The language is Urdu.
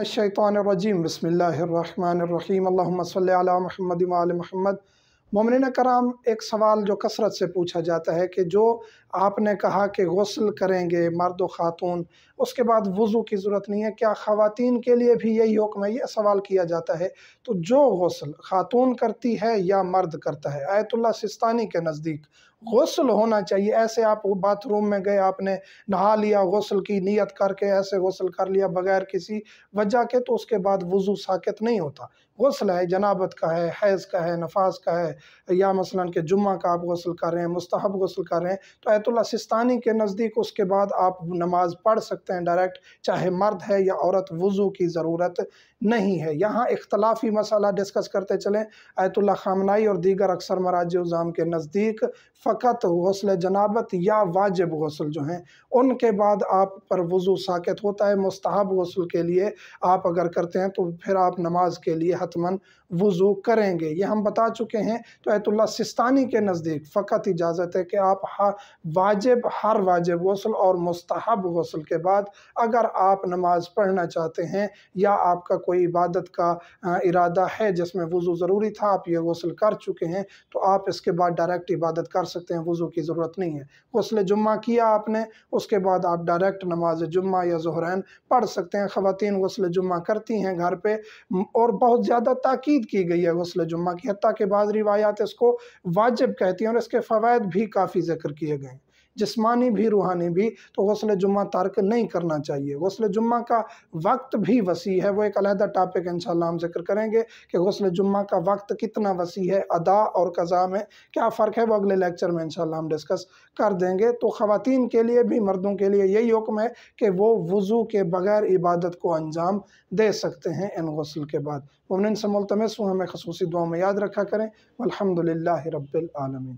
الشیطان الرجیم بسم اللہ الرحمن الرحیم اللہم اللہ علیہ محمد و محمد مومنین کرام ایک سوال جو کثرت سے پوچھا جاتا ہے کہ جو آپ نے کہا کہ غسل کریں گے مرد و خاتون اس کے بعد وضو کی ضرورت نہیں ہے کیا خواتین کے لیے بھی یہی حکم ہے یہ سوال کیا جاتا ہے تو جو غسل خاتون کرتی ہے یا مرد کرتا ہے آیت اللہ سستانی کے نزدیک غسل ہونا چاہیے ایسے آپ باتھ روم میں گئے آپ نے نہا لیا غسل کی نیت کر کے ایسے غسل کر لیا بغیر کسی وجہ کے تو اس کے بعد وضو ساکت نہیں ہوتا غسل ہے جنابت کا ہے حیض کا ہے نفاس کا ہے یا مثلا کہ جمعہ کا آپ غسل کر رہے ہیں مستحب غسل کر رہے ہیں تو ایت اللہ سستانی کے نزدیک اس کے بعد آپ نماز پڑھ سکتے ہیں ڈائریکٹ چاہے مرد ہے یا عورت وضو کی ضرورت نہیں ہے یہاں اختلافی مسئلہ ڈسکس کرتے چلیں ایت اللہ خامنائی اور دیگر اکثر مراج الزام کے نزدیک فقط غسل جنابت یا واجب غسل جو ہیں ان کے بعد آپ پر وضو ساکت ہوتا ہے مستحب غسل کے لیے آپ اگر کرتے ہیں تو پھر آپ نماز کے لیے حتماً وضو کریں گے یہ ہم بتا چکے ہیں تو ایت اللہ سستانی کے نزدیک فقط اجازت ہے کہ آپ واجب ہر واجب غسل اور مستحب غسل کے بعد اگر آپ نماز پڑھنا چاہتے ہیں یا آپ کا کوئی عبادت کا ارادہ ہے جس میں وضو ضروری تھا آپ یہ غسل کر چکے ہیں تو آپ اس کے بعد ڈائریکٹ عبادت کر سکتے سکتے ہیں کی ضرورت نہیں ہے غسل جمعہ کیا آپ نے اس کے بعد آپ ڈائریکٹ نماز جمعہ یا زہرین پڑھ سکتے ہیں خواتین غسل جمعہ کرتی ہیں گھر پہ اور بہت زیادہ تاکید کی گئی ہے غسل جمعہ کی حتیٰ کہ بعض روایات اس کو واجب کہتی ہیں اور اس کے فوائد بھی کافی ذکر کیے گئے ہیں جسمانی بھی روحانی بھی تو غسل جمعہ تارک نہیں کرنا چاہیے غسل جمعہ کا وقت بھی وسیع ہے وہ ایک علیحدہ ٹاپک انشاءاللہ ہم ذکر کریں گے کہ غسل جمعہ کا وقت کتنا وسیع ہے ادا اور قضا میں کیا فرق ہے وہ اگلے لیکچر میں انشاءاللہ ہم ڈسکس کر دیں گے تو خواتین کے لیے بھی مردوں کے لیے یہی حکم ہے کہ وہ وضو کے بغیر عبادت کو انجام دے سکتے ہیں ان غسل کے بعد ممنن سے ملتمس ہوں ہمیں خصوصی دعاؤں میں یاد رکھا کریں الحمد رب العالمین